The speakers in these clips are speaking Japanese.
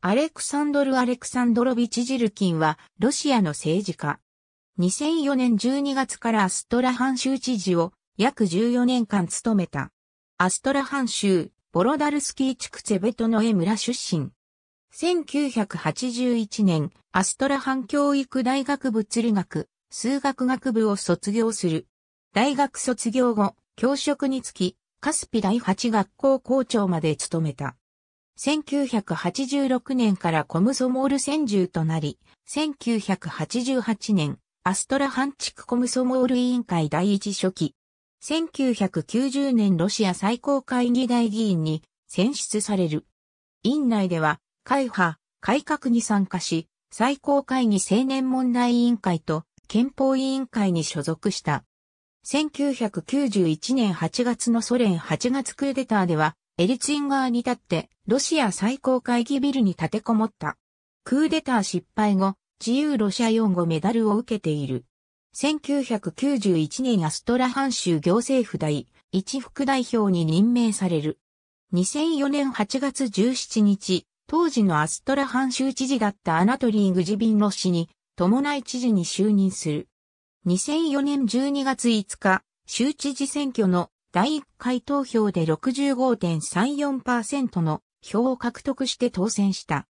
アレクサンドル・アレクサンドロビチ・ジルキンは、ロシアの政治家。2004年12月からアストラハン州知事を約14年間務めた。アストラハン州、ボロダルスキー地区ツェベトのエ村出身。1981年、アストラハン教育大学物理学、数学学部を卒業する。大学卒業後、教職につき、カスピ第8学校校長まで務めた。1986年からコムソモール専従となり、1988年、アストラハンチクコムソモール委員会第一書記。1990年ロシア最高会議大議員に選出される。委員内では、会派、改革に参加し、最高会議青年問題委員会と憲法委員会に所属した。1991年8月のソ連8月クーデターでは、エリツィン側に立って、ロシア最高会議ビルに立てこもった。クーデター失敗後、自由ロシア擁護メダルを受けている。1991年アストラハン州行政府第一副代表に任命される。2004年8月17日、当時のアストラハン州知事だったアナトリー・グジビンロ氏に伴い知事に就任する。2004年12月5日、州知事選挙の第1回投票で65.34%の票を獲得して当選した。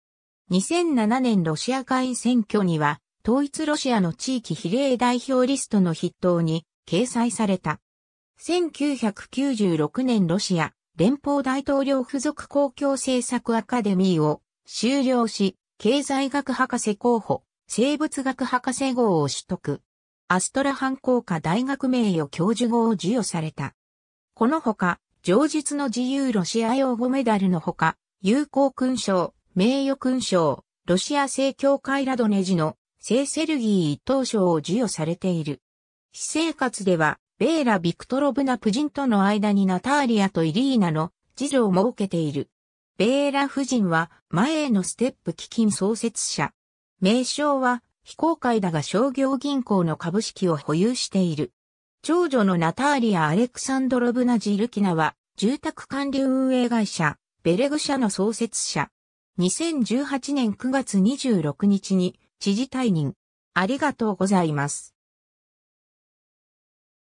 2007年ロシア下院選挙には、統一ロシアの地域比例代表リストの筆頭に掲載された。1996年ロシア連邦大統領付属公共政策アカデミーを修了し、経済学博士候補、生物学博士号を取得。アストラハン工科大学名誉教授号を授与された。このほか、上述の自由ロシア用語メダルのほか、友好勲章、名誉勲章、ロシア正教会ラドネジの聖セルギー一等賞を授与されている。私生活では、ベーラ・ビクトロブナ・ジ人との間にナターリアとイリーナの次女を設けている。ベーラ夫人は前のステップ基金創設者。名称は非公開だが商業銀行の株式を保有している。長女のナターリア・アレクサンドロブナ・ジルキナは、住宅管理運営会社、ベレグ社の創設者。2018年9月26日に、知事退任。ありがとうございます。